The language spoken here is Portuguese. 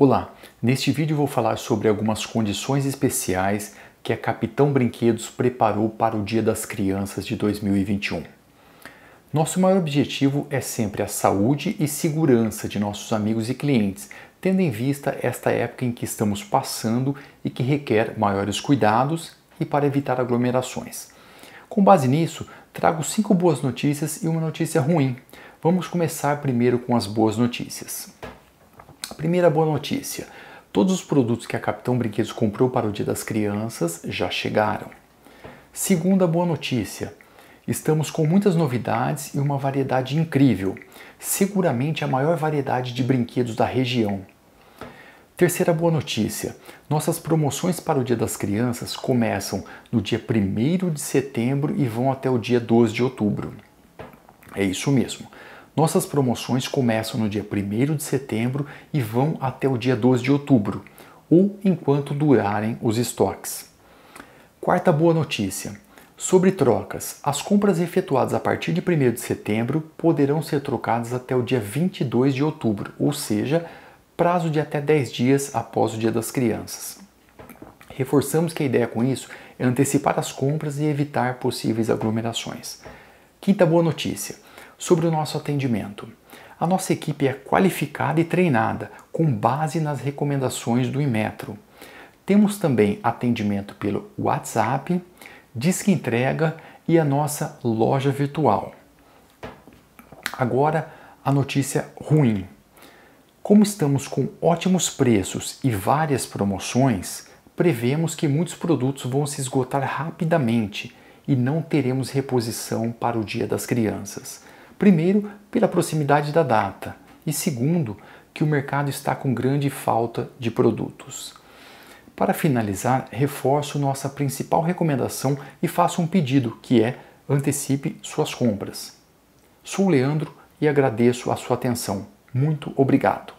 Olá, neste vídeo vou falar sobre algumas condições especiais que a Capitão Brinquedos preparou para o Dia das Crianças de 2021. Nosso maior objetivo é sempre a saúde e segurança de nossos amigos e clientes, tendo em vista esta época em que estamos passando e que requer maiores cuidados e para evitar aglomerações. Com base nisso, trago cinco boas notícias e uma notícia ruim. Vamos começar primeiro com as boas notícias. A primeira boa notícia: todos os produtos que a Capitão Brinquedos comprou para o Dia das Crianças já chegaram. Segunda boa notícia: estamos com muitas novidades e uma variedade incrível, seguramente a maior variedade de brinquedos da região. Terceira boa notícia: nossas promoções para o Dia das Crianças começam no dia 1 de setembro e vão até o dia 12 de outubro. É isso mesmo. Nossas promoções começam no dia 1 de setembro e vão até o dia 12 de outubro, ou enquanto durarem os estoques. Quarta boa notícia: sobre trocas, as compras efetuadas a partir de 1 de setembro poderão ser trocadas até o dia 22 de outubro, ou seja, prazo de até 10 dias após o Dia das Crianças. Reforçamos que a ideia com isso é antecipar as compras e evitar possíveis aglomerações. Quinta boa notícia: sobre o nosso atendimento. A nossa equipe é qualificada e treinada com base nas recomendações do Imetro. Temos também atendimento pelo WhatsApp, Disque Entrega e a nossa loja virtual. Agora, a notícia ruim. Como estamos com ótimos preços e várias promoções, prevemos que muitos produtos vão se esgotar rapidamente e não teremos reposição para o Dia das Crianças. Primeiro, pela proximidade da data, e segundo, que o mercado está com grande falta de produtos. Para finalizar, reforço nossa principal recomendação e faço um pedido, que é antecipe suas compras. Sou Leandro e agradeço a sua atenção. Muito obrigado.